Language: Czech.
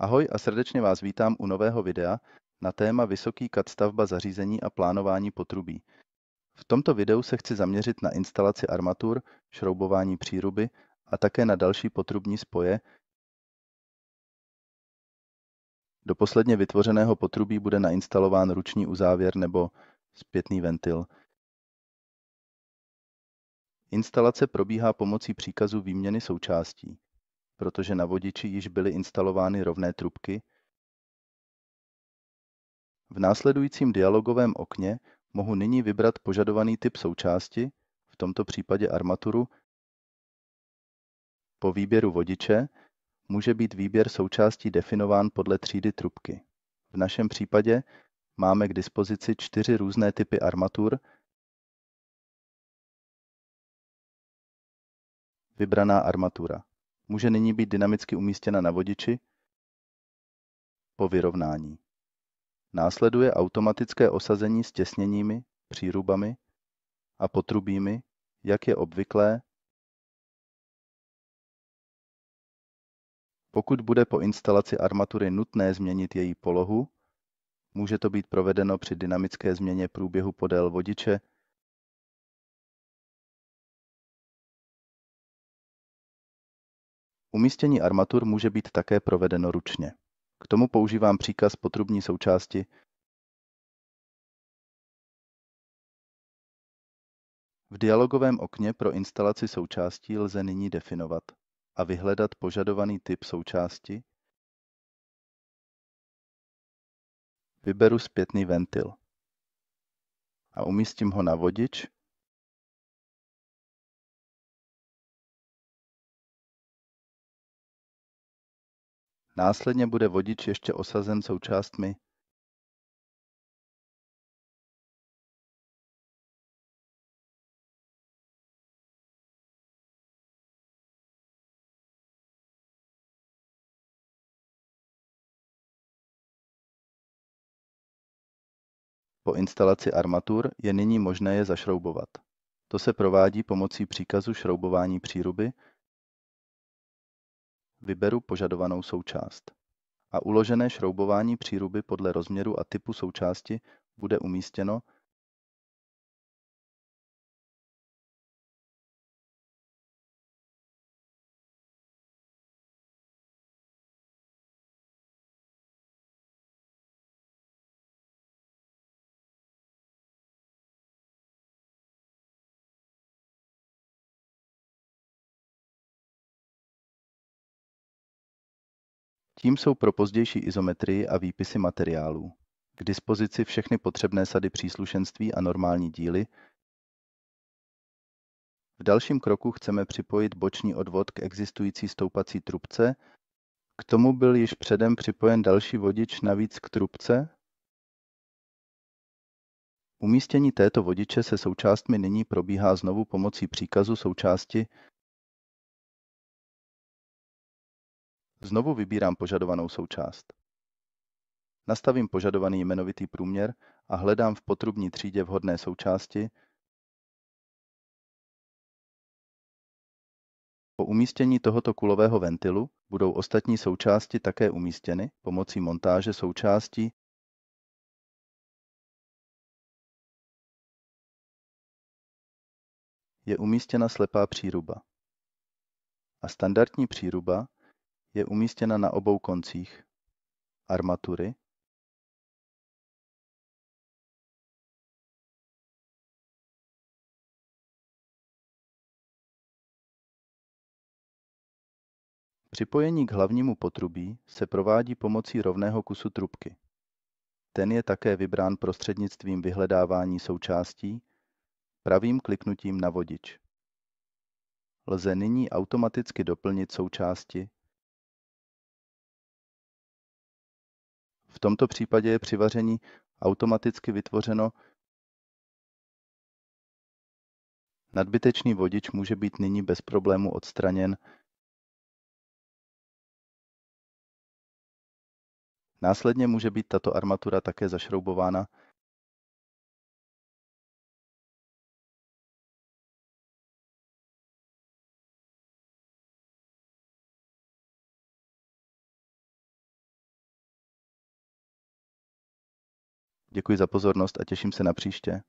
Ahoj a srdečně vás vítám u nového videa na téma Vysoký kat stavba zařízení a plánování potrubí. V tomto videu se chci zaměřit na instalaci armatur, šroubování příruby a také na další potrubní spoje. Do posledně vytvořeného potrubí bude nainstalován ruční uzávěr nebo zpětný ventil. Instalace probíhá pomocí příkazu výměny součástí protože na vodiči již byly instalovány rovné trubky. V následujícím dialogovém okně mohu nyní vybrat požadovaný typ součásti, v tomto případě armaturu. Po výběru vodiče může být výběr součástí definován podle třídy trubky. V našem případě máme k dispozici čtyři různé typy armatur. Vybraná armatura může nyní být dynamicky umístěna na vodiči po vyrovnání. Následuje automatické osazení s těsněními, přírubami a potrubími, jak je obvyklé, pokud bude po instalaci armatury nutné změnit její polohu, může to být provedeno při dynamické změně průběhu podél vodiče Umístění armatur může být také provedeno ručně. K tomu používám příkaz potrubní součásti V dialogovém okně pro instalaci součástí lze nyní definovat a vyhledat požadovaný typ součásti. Vyberu zpětný ventil a umístím ho na vodič Následně bude vodič ještě osazen součástmi. Po instalaci armatur je nyní možné je zašroubovat. To se provádí pomocí příkazu šroubování příruby, vyberu požadovanou součást. A uložené šroubování příruby podle rozměru a typu součásti bude umístěno Tím jsou pro pozdější izometrii a výpisy materiálů k dispozici všechny potřebné sady příslušenství a normální díly. V dalším kroku chceme připojit boční odvod k existující stoupací trubce. K tomu byl již předem připojen další vodič navíc k trubce. Umístění této vodiče se součástmi nyní probíhá znovu pomocí příkazu součásti Znovu vybírám požadovanou součást. Nastavím požadovaný jmenovitý průměr a hledám v potrubní třídě vhodné součásti. Po umístění tohoto kulového ventilu budou ostatní součásti také umístěny pomocí montáže součástí je umístěna slepá příruba. A standardní příruba je umístěna na obou koncích armatury. Připojení k hlavnímu potrubí se provádí pomocí rovného kusu trubky. Ten je také vybrán prostřednictvím vyhledávání součástí pravým kliknutím na vodič. Lze nyní automaticky doplnit součásti V tomto případě je při vaření automaticky vytvořeno Nadbytečný vodič může být nyní bez problému odstraněn Následně může být tato armatura také zašroubována Děkuji za pozornost a těším se na příště.